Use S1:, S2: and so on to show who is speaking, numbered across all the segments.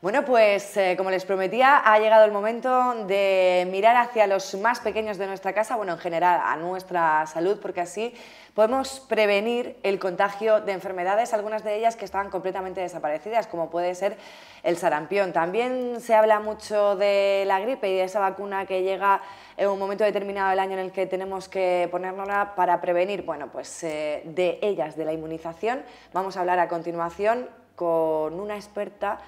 S1: Bueno, pues eh, como les prometía, ha llegado el momento de mirar hacia los más pequeños de nuestra casa, bueno, en general a nuestra salud, porque así podemos prevenir el contagio de enfermedades, algunas de ellas que estaban completamente desaparecidas, como puede ser el sarampión. También se habla mucho de la gripe y de esa vacuna que llega en un momento determinado del año en el que tenemos que ponérnosla para prevenir, bueno, pues eh, de ellas, de la inmunización, vamos a hablar a continuación con una experta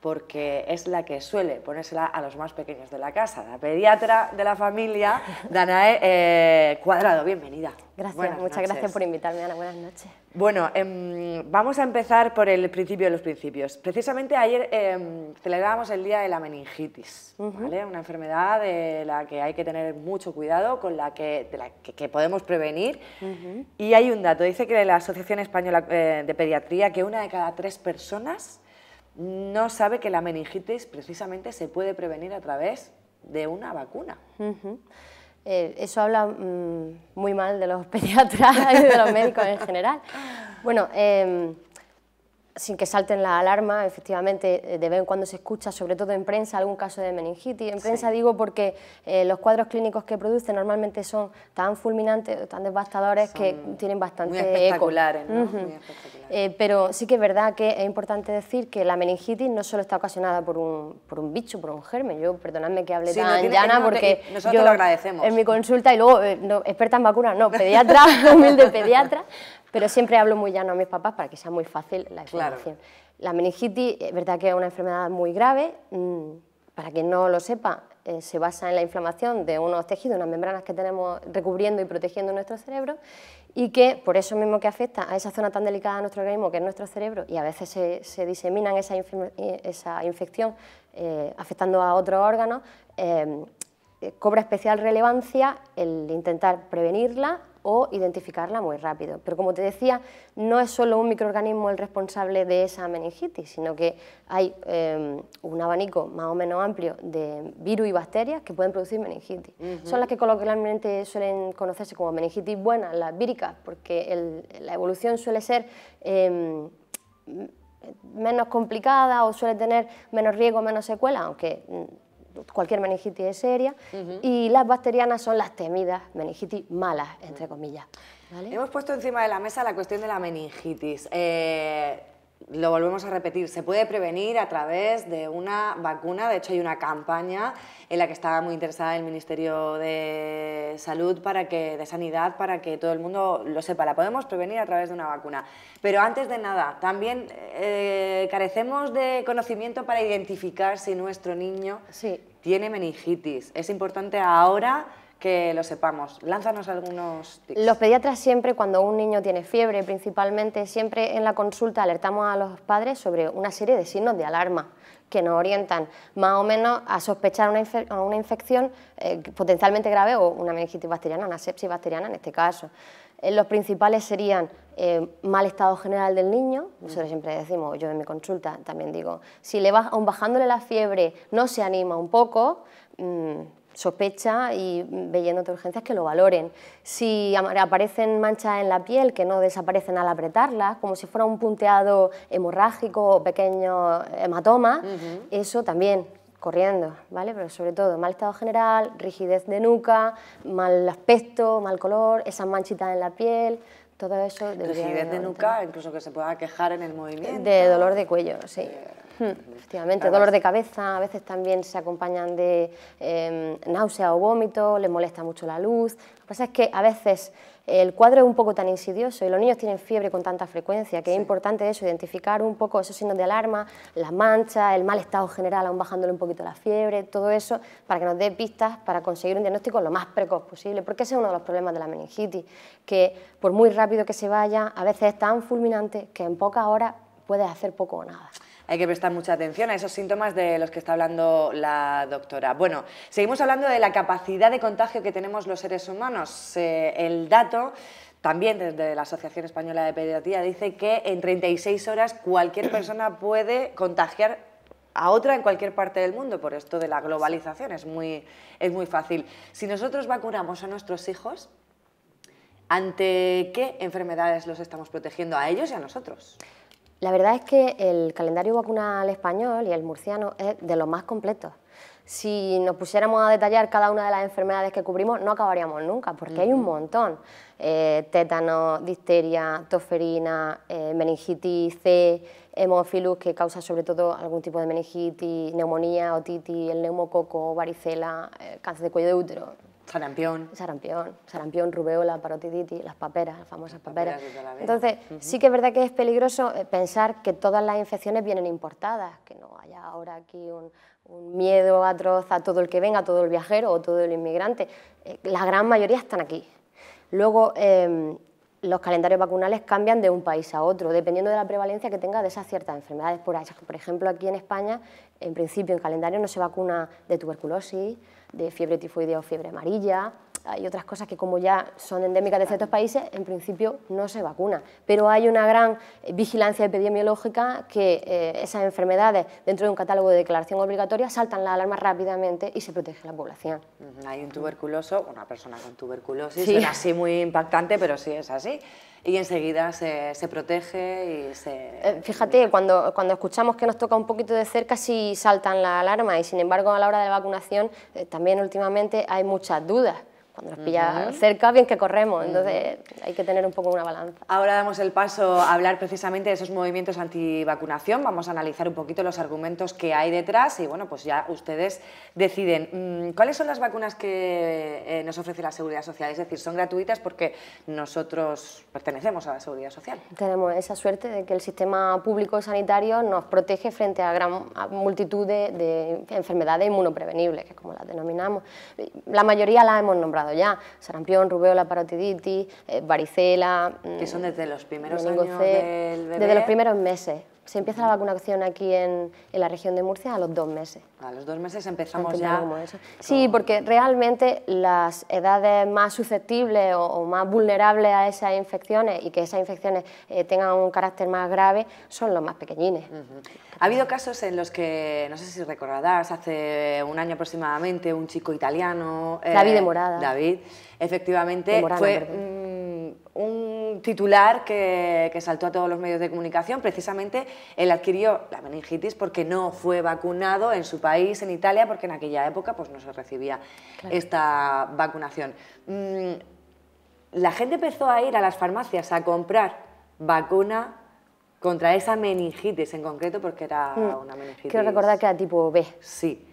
S1: porque es la que suele ponérsela a los más pequeños de la casa, la pediatra de la familia, Danae eh, Cuadrado. Bienvenida. Gracias, muchas gracias por
S2: invitarme, Ana. Buenas noches.
S1: Bueno, em, vamos a empezar por el principio de los principios. Precisamente ayer eh, celebrábamos el Día de la Meningitis, una enfermedad de la que hay que tener mucho cuidado, con la que, que, podemos prevenir. Y hay un dato, dice que la Asociación Española eh, de Pediatría que una de cada tres personas no sabe que la meningitis precisamente se puede prevenir a través
S2: de una vacuna. Eh, eso habla mm, muy mal de los pediatras y de los médicos en general. Bueno, em, sin que salten la alarma, efectivamente, eh, de vez en cuando se escucha, sobre todo en prensa, algún caso de meningitis. En prensa digo porque eh, los cuadros clínicos que produce normalmente son tan fulminantes, tan devastadores que tienen bastante muy eh, pero sí que es verdad que es importante decir que la meningitis no solo está ocasionada por un, por un bicho, por un germen. Yo, perdonadme que hable tan llana, porque nosotros lo agradecemos. en mi consulta, y luego, experta en vacunas, no, pediatra, humilde pediatra, pero siempre hablo muy llano a mis papás para que sea muy fácil la explicación. La meningitis, es verdad que es una enfermedad muy grave. Mm, para quien no lo sepa, eh, se basa en la inflamación de unos tejidos, unas membranas que tenemos recubriendo y protegiendo nuestro cerebro y que por eso mismo que afecta a esa zona tan delicada de nuestro organismo que es nuestro cerebro y a veces se, disemina diseminan esa, eh, infección eh, afectando a otros órganos, cobra especial relevancia el intentar prevenirla o identificarla muy rápido. Pero como te decía, no es solo un microorganismo el responsable de esa meningitis, sino que hay em, un abanico más o menos amplio de virus y bacterias que pueden producir meningitis. Son las que coloquialmente suelen conocerse como meningitis buenas, las víricas, porque la evolución suele ser... Em, menos complicada o suele tener menos riesgo, menos secuela, aunque mm, cualquier meningitis seria, y las bacterianas son las temidas meningitis malas, entre comillas.
S1: Hemos puesto encima de la mesa la cuestión de la meningitis. Eh, lo volvemos a repetir, se puede prevenir a través de una vacuna. De hecho, hay una campaña en la que está muy interesada el Ministerio de Salud, para que, de Sanidad, para que todo el mundo lo sepa. La podemos prevenir a través de una vacuna. Pero antes de nada, también eh, carecemos de conocimiento para identificar si nuestro niño tiene meningitis. Es importante ahora que lo sepamos. Lánzanos algunos
S2: tips. Los pediatras siempre, cuando un niño tiene fiebre principalmente, siempre en la consulta alertamos a los padres sobre una serie de signos de alarma que nos orientan más o menos a sospechar una, una infección eh, potencialmente grave o una meningitis bacteriana, una sepsis bacteriana en este caso. Eh, los principales serían eh, mal estado general del niño, mm. nosotros siempre decimos, yo en mi consulta también digo, si le va bajándole la fiebre no se anima un poco, mm, sospecha y leyendo mm, de urgencias que lo valoren. Si aparecen manchas en la piel que no desaparecen al apretarlas, como si fuera un punteado hemorrágico o pequeño hematoma, eso también corriendo, ¿vale? Pero sobre todo mal estado general, rigidez de nuca, mal aspecto, mal color, esas manchitas en la piel, todo eso... Rigidez de, nuca,
S1: incluso que se pueda quejar en el movimiento. De dolor
S2: de cuello, sí. Eh, efectivamente, dolor de cabeza, a veces también se acompañan de em, náusea o vómito, les molesta mucho la luz. Lo que pasa es que a veces el cuadro es un poco tan insidioso y los niños tienen fiebre con tanta frecuencia que es importante eso, identificar un poco esos signos de alarma, la mancha, el mal estado general, aún bajándole un poquito la fiebre, todo eso, para que nos dé pistas para conseguir un diagnóstico lo más precoz posible, porque ese es uno de los problemas de la meningitis, que por muy rápido que se vaya, a veces es tan fulminante que en pocas horas puedes hacer poco o nada
S1: hay que prestar mucha atención a esos síntomas de los que está hablando la doctora. Bueno, seguimos hablando de la capacidad de contagio que tenemos los seres humanos. Eh, el dato también desde la Asociación Española de Pediatría dice que en 36 horas cualquier persona puede contagiar a otra en cualquier parte del mundo por esto de la globalización, es muy, es muy fácil. Si nosotros vacunamos a nuestros hijos, ¿ante qué enfermedades los estamos protegiendo a ellos y a nosotros?
S2: La verdad es que el calendario vacunal español y el murciano es de los más completos. Si nos pusiéramos a detallar cada una de las enfermedades que cubrimos, no acabaríamos nunca, porque hay un montón. Eh, tétano, difteria, toferina, eh, meningitis C, hemophilus que causa sobre todo algún tipo de meningitis, neumonía, otitis, el neumococo, varicela, eh, cáncer de cuello de útero, Sarampión. Sarampión, sarampión, rubeola, parotiditis, las paperas, las famosas paperas. Entonces, sí que es verdad que es peligroso eh, pensar que todas las infecciones vienen importadas, que no haya ahora aquí un, miedo atroz a todo el que venga, a todo el viajero o todo el inmigrante. Eh, la gran mayoría están aquí. Luego, em, los calendarios vacunales cambian de un país a otro, dependiendo de la prevalencia que tenga de esas ciertas enfermedades. Por, por ejemplo, aquí en España, en principio, en calendario no se vacuna de tuberculosis, de fiebre tifoidea o fiebre amarilla, hay otras cosas que como ya son endémicas de ciertos países, en principio no se vacuna. Pero hay una gran vigilancia epidemiológica que eh, esas enfermedades dentro de un catálogo de declaración obligatoria saltan la alarma rápidamente y se protege la población.
S1: Hay un tuberculoso, una persona con tuberculosis, sí. así muy impactante, pero sí
S2: es así. Y enseguida se, se protege y se... Eh, fíjate, cuando, cuando escuchamos que nos toca un poquito de cerca sí saltan la alarma y sin embargo a la hora de vacunación eh, también últimamente hay muchas dudas cuando nos pilla cerca, bien que corremos, entonces hay que tener un poco una balanza.
S1: Ahora damos el paso a hablar precisamente de esos movimientos antivacunación, vamos a analizar un poquito los argumentos que hay detrás y bueno, pues ya ustedes deciden mm, cuáles son las vacunas que eh, nos ofrece la Seguridad Social, es decir, son gratuitas porque nosotros pertenecemos a la Seguridad Social.
S2: Tenemos esa suerte de que el sistema público sanitario nos protege frente a gran multitud de, enfermedades inmunoprevenibles, que como las denominamos. La mayoría la hemos nombrado ya. Sarampión, rubéola, parotiditis, eh, varicela... Que son mm, desde los primeros años del bebé? Desde los primeros meses se empieza la vacunación aquí en, la región de Murcia a los dos meses. A los dos meses empezamos ya... Sí, porque realmente las edades más susceptibles o, más vulnerables a esas infecciones y que esas infecciones eh, tengan un carácter más grave son los más pequeñines. Ha
S1: habido casos en los que, no sé si recordarás, hace un año aproximadamente, un chico italiano... David de eh, Morada. David, efectivamente, fue titular que, saltó a todos los medios de comunicación. Precisamente él adquirió la meningitis porque no fue vacunado en su país, en Italia, porque en aquella época pues, no se recibía esta vacunación. Mm, la gente empezó a ir a las farmacias a comprar vacuna contra esa meningitis en concreto porque era mm, una meningitis. Quiero recordar que era tipo B. Sí.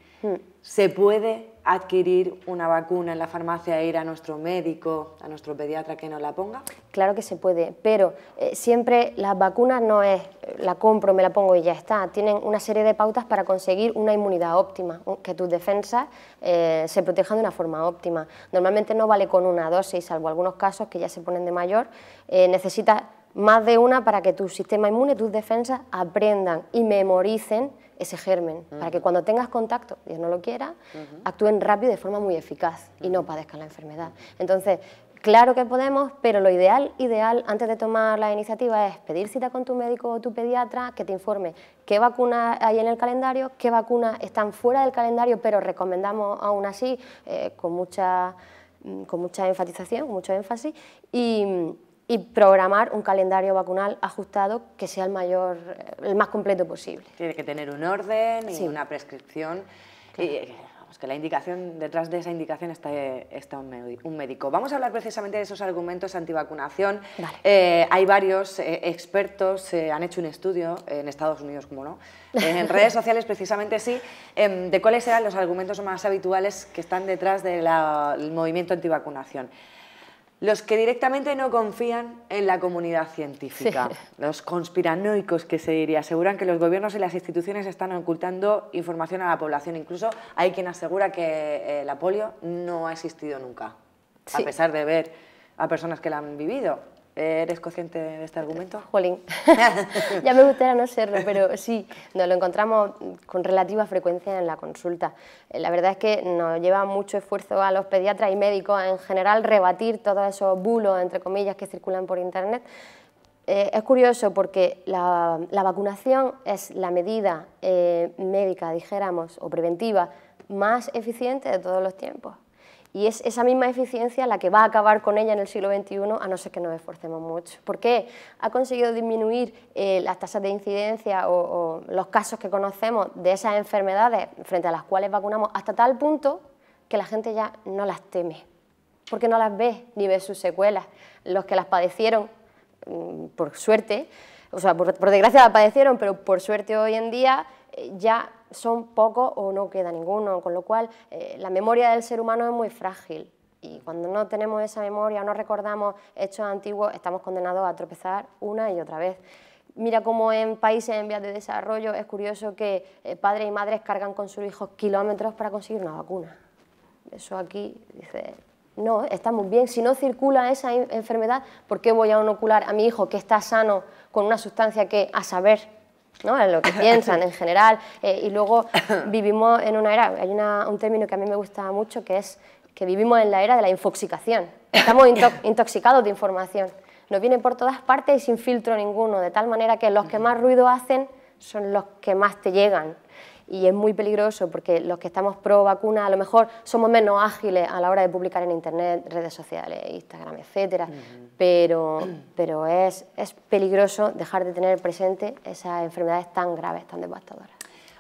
S1: ¿Se puede adquirir una vacuna en la farmacia e ir a nuestro médico, a nuestro pediatra que nos la ponga?
S2: Claro que se puede, pero eh, siempre las vacunas no es eh, la compro, me la pongo y ya está. Tienen una serie de pautas para conseguir una inmunidad óptima, que tus defensas eh, se protejan de una forma óptima. Normalmente no vale con una dosis, salvo algunos casos que ya se ponen de mayor. necesitas más de una para que tu sistema inmune, tus defensas aprendan y memoricen ese germen, para que cuando tengas contacto, Dios no lo quiera, actúen rápido y de forma muy eficaz y no padezcan la enfermedad. Entonces, claro que podemos, pero lo ideal, ideal, antes de tomar la iniciativa es pedir cita con tu médico o tu pediatra que te informe qué vacunas hay en el calendario, qué vacunas están fuera del calendario, pero recomendamos aún así eh, con, mucha, mm, con mucha enfatización, mucho énfasis, y y programar un calendario vacunal ajustado que sea el, mayor, el más completo posible.
S1: Tiene que tener un orden y una prescripción. Y, eh, vamos, que la indicación, detrás de esa indicación está, está un, médico. Vamos a hablar precisamente de esos argumentos antivacunación. Eh, hay varios eh, expertos, han hecho un estudio en Estados Unidos, como no, en redes sociales precisamente sí, em, de cuáles eran los argumentos más habituales que están detrás del movimiento antivacunación. Los que directamente no confían en la comunidad científica, los conspiranoicos que se diría, aseguran que los gobiernos y las instituciones están ocultando información a la población. Incluso hay quien asegura que eh, la polio no ha existido nunca, a pesar de ver a personas que la han vivido.
S2: ¿Eres consciente de este argumento? Jolín, ya me gustaría no serlo, pero sí, nos lo encontramos con relativa frecuencia en la consulta. Eh, la verdad es que nos lleva mucho esfuerzo a los pediatras y médicos en general rebatir todos esos bulos, entre comillas, que circulan por Internet. Eh, es curioso porque la, vacunación es la medida eh, médica, dijéramos, o preventiva más eficiente de todos los tiempos. Y es esa misma eficiencia la que va a acabar con ella en el siglo XXI, a no ser que nos esforcemos mucho. ¿Por qué? Ha conseguido disminuir eh, las tasas de incidencia o, los casos que conocemos de esas enfermedades frente a las cuales vacunamos hasta tal punto que la gente ya no las teme, porque no las ve ni ve sus secuelas. Los que las padecieron, mm, por suerte, o sea, por, por desgracia las padecieron, pero por suerte hoy en día eh, ya son pocos o no queda ninguno, con lo cual eh, la memoria del ser humano es muy frágil y cuando no tenemos esa memoria, no recordamos hechos antiguos, estamos condenados a tropezar una y otra vez. Mira cómo en países en vías de desarrollo es curioso que eh, padres y madres cargan con sus hijos kilómetros para conseguir una vacuna. Eso aquí dice, no, estamos bien. Si no circula esa enfermedad, ¿por qué voy a inocular a mi hijo que está sano con una sustancia que, a saber, ¿no? en lo que piensan en general. Eh, y luego vivimos en una era, hay un término que a mí me gusta mucho, que es que vivimos en la era de la infoxicación. Estamos intoxicados de información. Nos viene por todas partes y sin filtro ninguno, de tal manera que los que más ruido hacen son los que más te llegan y es muy peligroso porque los que estamos pro vacuna a lo mejor somos menos ágiles a la hora de publicar en internet, redes sociales, Instagram, etcétera, pero, pero es, es peligroso dejar de tener presente esas enfermedades tan graves, tan devastadoras.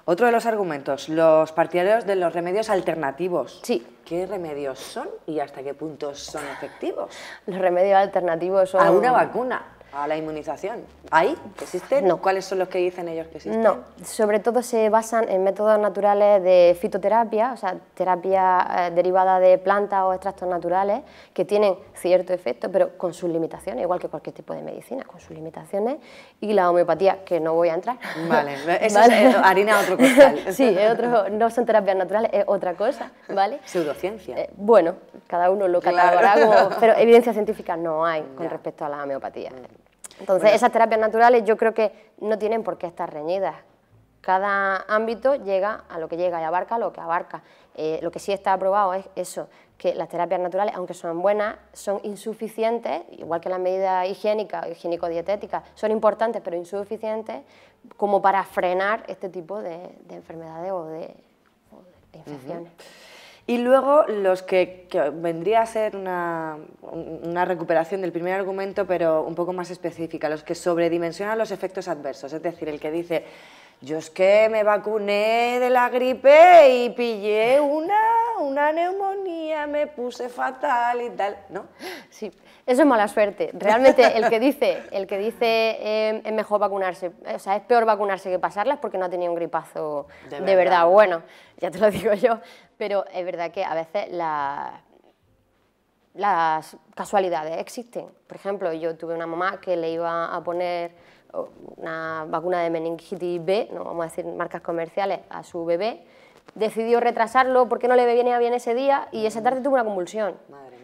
S1: Otro de los argumentos, los partidarios de los remedios alternativos. Sí. ¿Qué remedios son y hasta qué puntos son efectivos?
S2: Los remedios alternativos son... A una vacuna
S1: a la inmunización. ¿Hay? existe No. ¿Cuáles son los que dicen ellos que existen? No,
S2: sobre todo se basan en métodos naturales de fitoterapia, o sea, terapia eh, derivada de plantas o extractos naturales que tienen cierto efecto, pero con sus limitaciones, igual que cualquier tipo de medicina, con sus limitaciones, y la homeopatía, que no voy a entrar. Vale, eso es eh, harina otro costal. sí, no son terapias naturales, es otra cosa, ¿vale? Pseudociencia. Eh, bueno, cada uno lo claro. catalogará Pero evidencia científica no hay con respecto a la homeopatía. Mm. Entonces, esas terapias naturales yo creo que no tienen por qué estar reñidas. Cada ámbito llega a lo que llega y abarca lo que abarca. Eh, lo que sí está aprobado es eso, que las terapias naturales, aunque son buenas, son insuficientes, igual que las medidas higiénicas o higiénico-dietéticas, son importantes pero insuficientes como para frenar este tipo de, enfermedades o de, infecciones.
S1: Y luego los que, vendría a ser una, una, recuperación del primer argumento, pero un poco más específica, los que sobredimensionan los efectos adversos, es decir, el que dice, yo es que me vacuné de la gripe y pillé una una
S2: neumonía, me puse fatal y tal, ¿no? Sí, eso es mala suerte. Realmente el que dice, el que dice em, es mejor vacunarse, eh, o sea, es peor vacunarse que pasarlas porque no ha tenido un gripazo de, verdad. bueno, ya te lo digo yo, pero es verdad que a veces las casualidades existen. Por ejemplo, yo tuve una mamá que le iba a poner oh, una vacuna de meningitis B, no vamos a decir marcas comerciales, a su bebé decidió retrasarlo porque no le venía bien ese día y esa tarde tuvo una convulsión.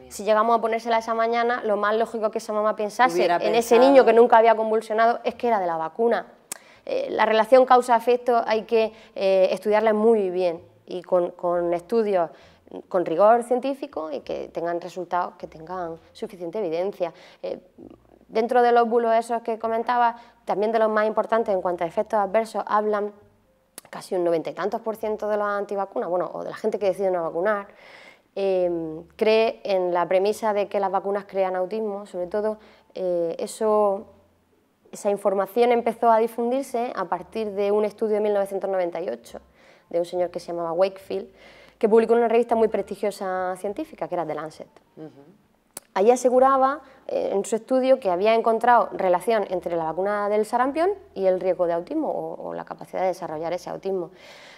S2: Si llegamos a ponérsela esa mañana, lo más lógico que esa mamá pensase en ese niño que nunca había convulsionado es que era de la vacuna. Eh, la relación causa-efecto hay que eh, estudiarla muy bien y con, estudios con rigor científico y que tengan resultados que tengan suficiente evidencia. Eh, dentro de los bulos esos que comentaba, también de los más importantes en cuanto a efectos adversos, hablan casi un noventa y tantos por ciento de los antivacunas, bueno, o de la gente que decide no vacunar, em, cree en la premisa de que las vacunas crean autismo, sobre todo eh, eso, esa información empezó a difundirse a partir de un estudio de 1998 de un señor que se llamaba Wakefield, que publicó en una revista muy prestigiosa científica, que era The Lancet. Allí aseguraba eh, en su estudio que había encontrado relación entre la vacuna del sarampión y el riesgo de autismo o, la capacidad de desarrollar ese autismo.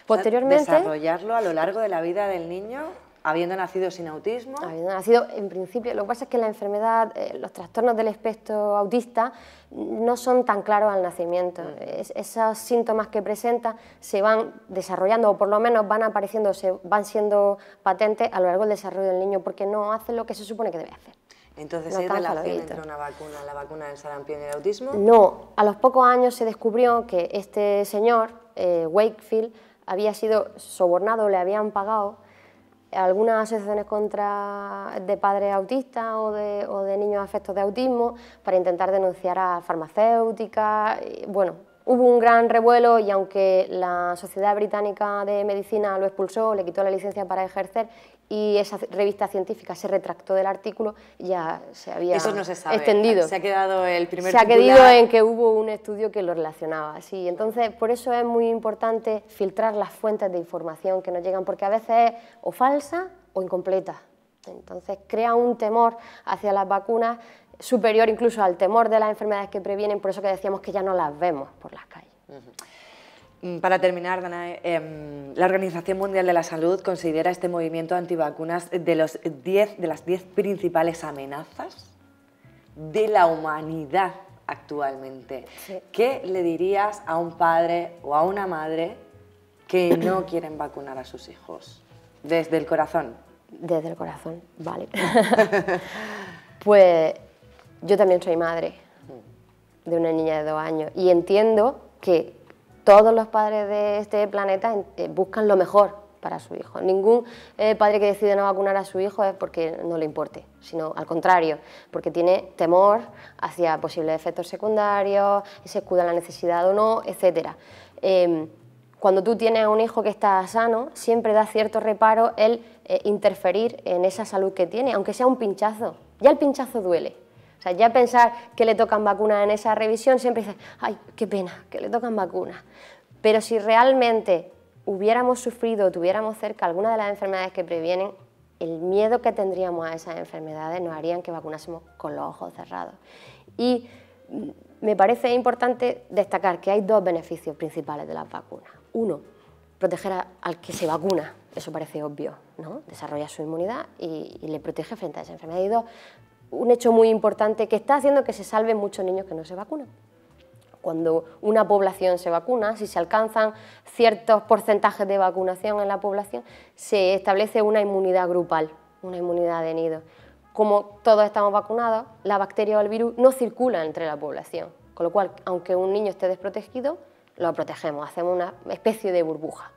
S2: Posteriormente...
S1: desarrollarlo a lo largo de la vida del niño
S2: habiendo nacido sin autismo. Habiendo nacido, en principio, lo que pasa es que la enfermedad, eh, los trastornos del espectro autista no son tan claros al nacimiento. Mm. esos síntomas que presenta se van desarrollando o por lo menos van apareciendo, se, van siendo patentes a lo largo del desarrollo del niño porque no hace lo que se supone que debe hacer. Entonces, ¿es la una
S1: vacuna, la vacuna del sarampión y el autismo? No,
S2: a los pocos años se descubrió que este señor, eh, Wakefield, había sido sobornado, le habían pagado algunas asociaciones contra, de padres autistas o de, niños afectos de autismo para intentar denunciar a farmacéuticas. bueno, hubo un gran revuelo y aunque la Sociedad Británica de Medicina lo expulsó, le quitó la licencia para ejercer y esa revista científica se retractó del artículo, ya se había Eso no se sabe. extendido. Se ha quedado el primer Se ha quedado en que hubo un estudio que lo relacionaba, sí. Entonces, por eso es muy importante filtrar las fuentes de información que nos llegan, porque a veces es o falsa o incompleta. Entonces, crea un temor hacia las vacunas superior incluso al temor de las enfermedades que previenen, por eso que decíamos que ya no las vemos por las calles.
S1: Mm, para terminar, em, la Organización Mundial de la Salud considera este movimiento antivacunas de, los diez, de las 10 principales amenazas de la humanidad actualmente. ¿Qué le dirías a un padre o a una madre que no quieren vacunar a sus hijos? Desde el corazón.
S2: Desde el corazón, vale. pues yo también soy madre mm. de una niña de dos años y entiendo que todos los padres de este planeta eh, buscan lo mejor para su hijo. Ningún eh, padre que decide no vacunar a su hijo es porque no le importe, sino al contrario, porque tiene temor hacia posibles efectos secundarios, se escuda la necesidad o no, etc. Em, cuando tú tienes un hijo que está sano, siempre da cierto reparo el eh, interferir en esa salud que tiene, aunque sea un pinchazo. Ya el pinchazo duele, o sea, ya pensar que le tocan vacunas en esa revisión, siempre dices, ay, qué pena, que le tocan vacunas. Pero si realmente hubiéramos sufrido o tuviéramos cerca alguna de las enfermedades que previenen, el miedo que tendríamos a esas enfermedades nos harían que vacunásemos con los ojos cerrados. Y mm, me parece importante destacar que hay dos beneficios principales de las vacunas. Uno, proteger al que se vacuna, eso parece obvio, ¿no? Desarrolla su inmunidad y, le protege frente a esa enfermedad un hecho muy importante que está haciendo que se salven muchos niños que no se vacunan. Cuando una población se vacuna, si se alcanzan ciertos porcentajes de vacunación en la población, se establece una inmunidad grupal, una inmunidad de nido. Como todos estamos vacunados, la bacteria o el virus no circula entre la población, con lo cual, aunque un niño esté desprotegido, lo protegemos, hacemos una especie de burbuja.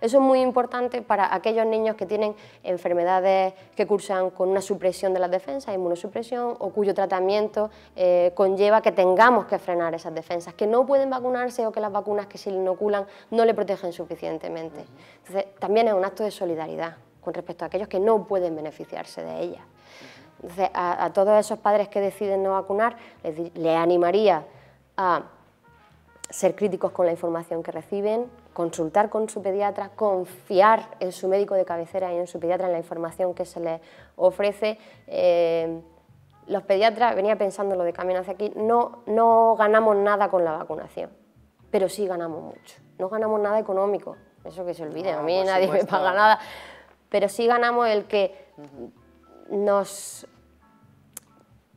S2: Eso es muy importante para aquellos niños que tienen enfermedades que cursan con una supresión de las defensas, inmunosupresión, o cuyo tratamiento eh, conlleva que tengamos que frenar esas defensas, que no pueden vacunarse o que las vacunas que se inoculan no le protegen suficientemente. Entonces, también es un acto de solidaridad con respecto a aquellos que no pueden beneficiarse de ellas. Entonces, a, todos esos padres que deciden no vacunar, les animaría a ser críticos con la información que reciben, consultar con su pediatra, confiar en su médico de cabecera y en su pediatra en la información que se le ofrece. Eh, los pediatras, venía pensando lo de camino hacia aquí, no, no ganamos nada con la vacunación, pero sí ganamos mucho. No ganamos nada económico, eso que se olvide, a ah, mí nadie me paga nada, pero sí ganamos el que nos...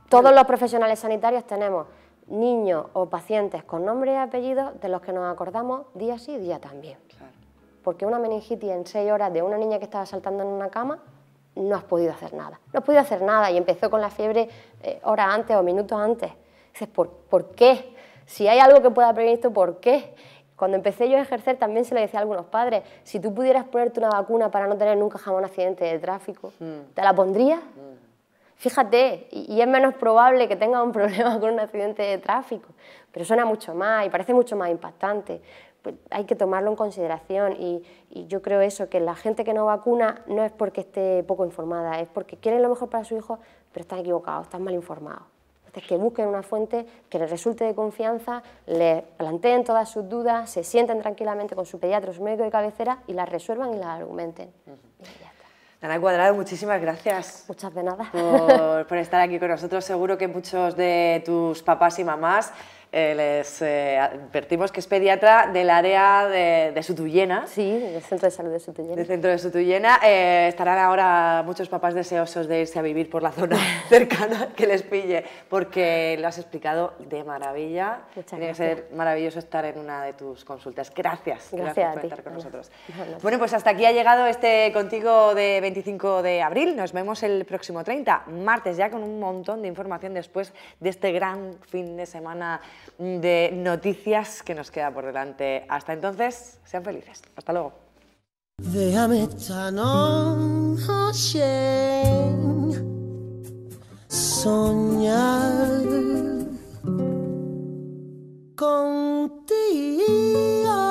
S2: Todos los profesionales sanitarios tenemos niños o pacientes con nombre y apellidos de los que nos acordamos día sí, día también. Porque una meningitis en seis horas de una niña que estaba saltando en una cama, no has podido hacer nada. No has podido hacer nada y empezó con la fiebre eh, horas antes o minutos antes. Dices, ¿por, qué? Si hay algo que pueda prevenir esto, ¿por qué? Cuando empecé yo a ejercer también se lo decía a algunos padres, si tú pudieras ponerte una vacuna para no tener nunca jamás un accidente de tráfico, hmm. ¿te la pondrías? Hmm. Fíjate, y es menos probable que tenga un problema con un accidente de tráfico, pero suena mucho más y parece mucho más impactante. Pues hay que tomarlo en consideración y, yo creo eso, que la gente que no vacuna no es porque esté poco informada, es porque quiere lo mejor para su hijo, pero está equivocado, está mal informado. Entonces, que busquen una fuente que les resulte de confianza, le planteen todas sus dudas, se sienten tranquilamente con su pediatra o su médico de cabecera y las resuelvan y las argumenten. Ana Cuadrado,
S1: muchísimas gracias. Muchas de nada. por estar aquí con nosotros. Seguro que muchos de tus papás y mamás eh, les eh, advertimos que es pediatra del área de, de, Sutuyena. Sí, del Centro de Salud de Sutuyena. Del Centro de Sutuyena. Eh, estarán ahora muchos papás deseosos de irse a vivir por la zona cercana que les pille, porque lo has explicado de maravilla. Tiene que ser maravilloso estar en una de tus consultas. Gracias, gracias, por estar con nosotros. Bueno, pues hasta aquí ha llegado este contigo de 25 de abril. Nos vemos el próximo 30, martes, ya con un montón de información después de este gran fin de semana de noticias que nos queda por delante. Hasta entonces, sean felices. Hasta luego.
S2: contigo.